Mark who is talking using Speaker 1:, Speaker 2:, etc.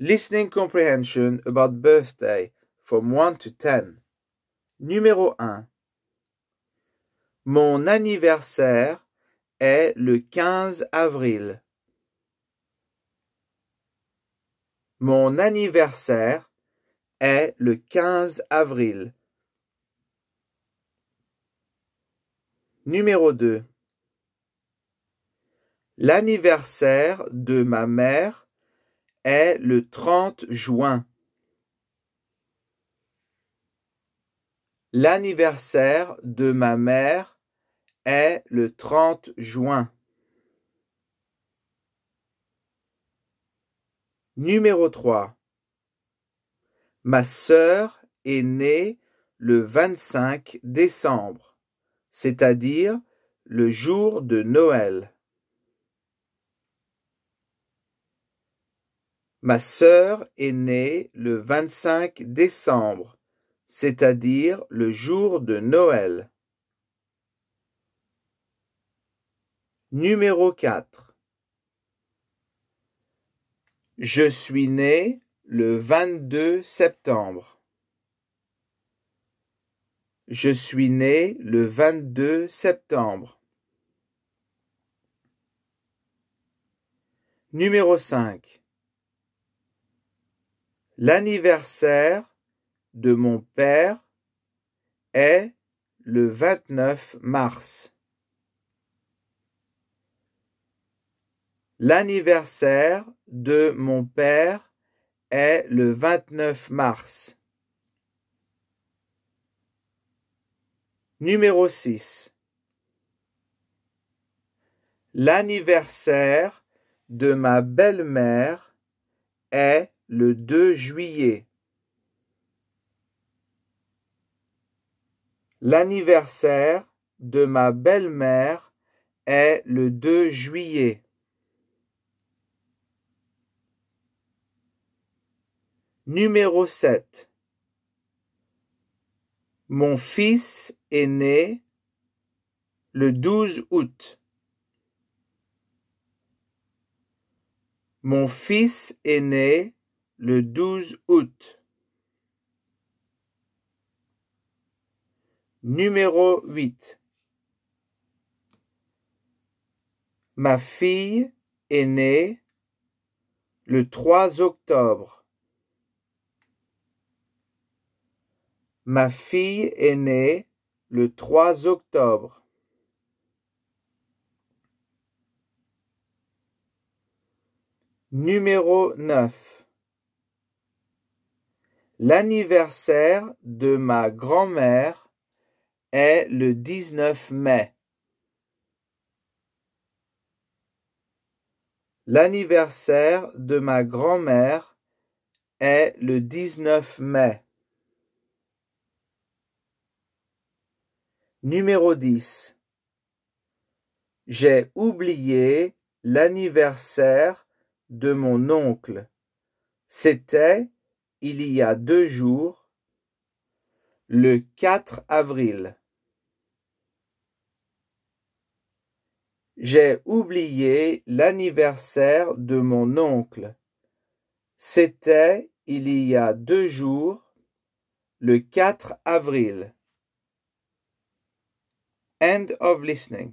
Speaker 1: Listening comprehension about birthday from 1 to 10. Numéro 1. Mon anniversaire est le 15 avril. Mon anniversaire est le 15 avril. Numéro 2. L'anniversaire de ma mère est le 30 juin. L'anniversaire de ma mère est le 30 juin. Numéro 3. Ma sœur est née le 25 décembre, c'est-à-dire le jour de Noël. Ma sœur est née le 25 décembre, c'est-à-dire le jour de Noël. Numéro 4 Je suis né le 22 septembre. Je suis né le 22 septembre. Numéro 5 L'anniversaire de mon père est le vingt-neuf mars. L'anniversaire de mon père est le vingt-neuf mars. Numéro 6. L'anniversaire de ma belle-mère est le 2 juillet. L'anniversaire de ma belle-mère est le 2 juillet. Numéro 7. Mon fils est né le 12 août. Mon fils est né le 12 août. Numéro 8. Ma fille est née le 3 octobre. Ma fille est née le 3 octobre. Numéro 9. L'anniversaire de ma grand-mère est le 19 mai. L'anniversaire de ma grand-mère est le 19 mai. Numéro 10. J'ai oublié l'anniversaire de mon oncle. C'était il y a deux jours, le 4 avril. J'ai oublié l'anniversaire de mon oncle. C'était il y a deux jours, le 4 avril. End of listening.